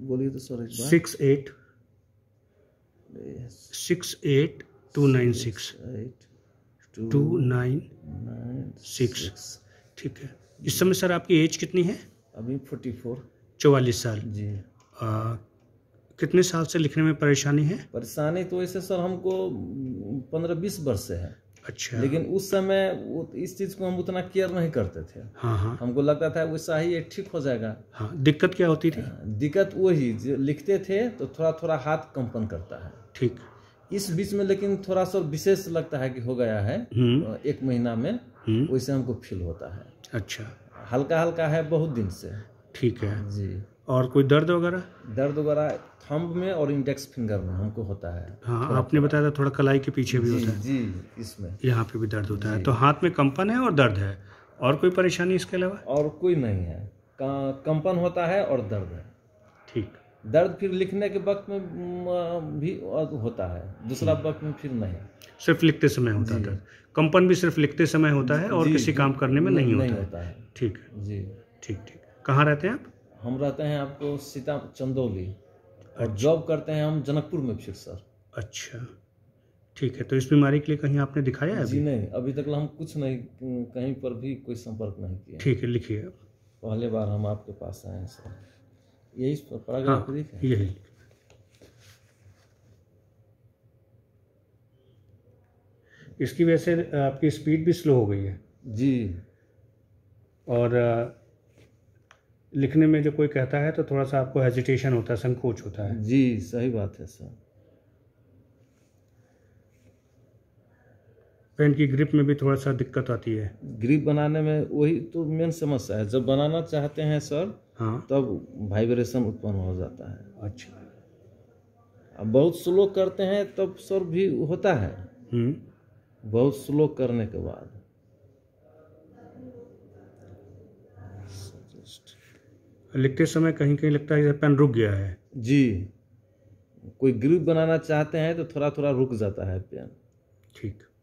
बोलिए तो sir six eight six eight two nine six two nine six ठीक है इस समय सर आपकी एज कितनी है अभी फोर्टी फोर चौवालीस साल जी आ, कितने साल से लिखने में परेशानी है परेशानी तो ऐसे सर हमको पंद्रह बीस वर्ष से है अच्छा लेकिन उस समय इस चीज को हम उतना केयर नहीं करते थे हाँ हाँ हमको लगता था वैसा ही ठीक हो जाएगा हाँ दिक्कत क्या होती थी हाँ, दिक्कत वही लिखते थे तो थोड़ा थोड़ा हाथ कंपन करता है ठीक इस बीच में लेकिन थोड़ा सा विशेष लगता है कि हो गया है हम्म। एक महीना में हम्म। वैसे हमको फील होता है अच्छा हल्का हल्का है बहुत दिन से ठीक है हाँ, जी और कोई दर्द वगैरह दर्द वगैरह थंब में और इंडेक्स फिंगर में हमको होता है हाँ आपने बताया था थोड़ा कलाई के पीछे भी होता है जी इसमें यहाँ पे भी दर्द होता है तो हाथ में कंपन है और दर्द है और कोई परेशानी इसके अलावा और कोई नहीं है कंपन होता है और दर्द है ठीक दर्द फिर लिखने के वक्त में भी होता है दूसरा वक्त में फिर नहीं सिर्फ लिखते समय होता है दर्द कंपन भी सिर्फ लिखते समय होता है और किसी काम करने में नहीं होता है ठीक है जी ठीक ठीक कहाँ रहते हैं आप हम रहते हैं आपको सीता चंदौली और जॉब अच्छा। करते हैं हम जनकपुर में फिर सर अच्छा ठीक है तो इस बीमारी के लिए कहीं आपने दिखाया है जी नहीं अभी तक हम कुछ नहीं कहीं पर भी कोई संपर्क नहीं किया ठीक है लिखिए पहले बार हम आपके पास आए हैं सर यही पैराग्राफ हाँ, यही इसकी वजह से आपकी स्पीड भी स्लो हो गई है जी और लिखने में जो कोई कहता है तो थोड़ा सा आपको हेजिटेशन होता है संकोच होता है जी सही बात है सर पेन की ग्रिप में भी थोड़ा सा दिक्कत आती है ग्रिप बनाने में वही तो मेन समस्या है जब बनाना चाहते हैं सर हाँ तब वाइब्रेशन उत्पन्न हो जाता है अच्छा अब बहुत स्लो करते हैं तब सर भी होता है हम्म। बहुत स्लो करने के बाद लिखते समय कहीं कहीं लगता है पेन रुक गया है जी कोई ग्रुप बनाना चाहते हैं तो थोड़ा थोड़ा रुक जाता है पेन ठीक